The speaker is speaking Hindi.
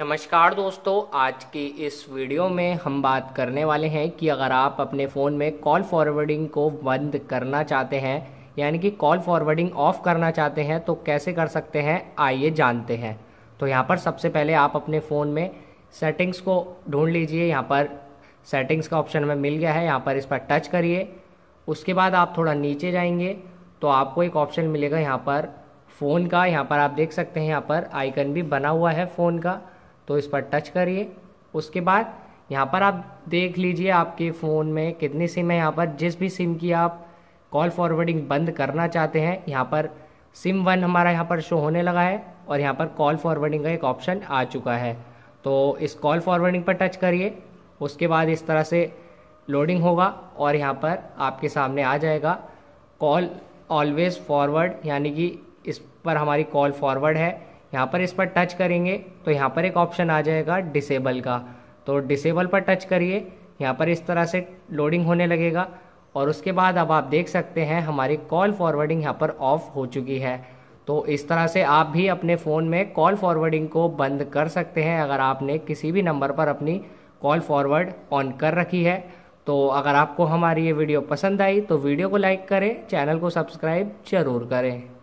नमस्कार दोस्तों आज की इस वीडियो में हम बात करने वाले हैं कि अगर आप अपने फ़ोन में कॉल फॉरवर्डिंग को बंद करना चाहते हैं यानी कि कॉल फॉरवर्डिंग ऑफ करना चाहते हैं तो कैसे कर सकते हैं आइए जानते हैं तो यहाँ पर सबसे पहले आप अपने फ़ोन में सेटिंग्स को ढूंढ लीजिए यहाँ पर सेटिंग्स का ऑप्शन हमें मिल गया है यहाँ पर इस पर टच करिए उसके बाद आप थोड़ा नीचे जाएंगे तो आपको एक ऑप्शन मिलेगा यहाँ पर फ़ोन का यहाँ पर आप देख सकते हैं यहाँ पर आइकन भी बना हुआ है फ़ोन का तो इस पर टच करिए उसके बाद यहाँ पर आप देख लीजिए आपके फ़ोन में कितनी सिम है यहाँ पर जिस भी सिम की आप कॉल फॉरवर्डिंग बंद करना चाहते हैं यहाँ पर सिम वन हमारा यहाँ पर शो होने लगा है और यहाँ पर कॉल फॉरवर्डिंग का एक ऑप्शन आ चुका है तो इस कॉल फॉरवर्डिंग पर टच करिए उसके बाद इस तरह से लोडिंग होगा और यहाँ पर आपके सामने आ जाएगा कॉल ऑलवेज़ फॉरवर्ड यानी कि इस पर हमारी कॉल फॉरवर्ड है यहाँ पर इस पर टच करेंगे तो यहाँ पर एक ऑप्शन आ जाएगा डिसेबल का तो डिसेबल पर टच करिए यहाँ पर इस तरह से लोडिंग होने लगेगा और उसके बाद अब आप देख सकते हैं हमारी कॉल फॉरवर्डिंग यहाँ पर ऑफ हो चुकी है तो इस तरह से आप भी अपने फ़ोन में कॉल फॉरवर्डिंग को बंद कर सकते हैं अगर आपने किसी भी नंबर पर अपनी कॉल फॉरवर्ड ऑन कर रखी है तो अगर आपको हमारी ये वीडियो पसंद आई तो वीडियो को लाइक करें चैनल को सब्सक्राइब ज़रूर करें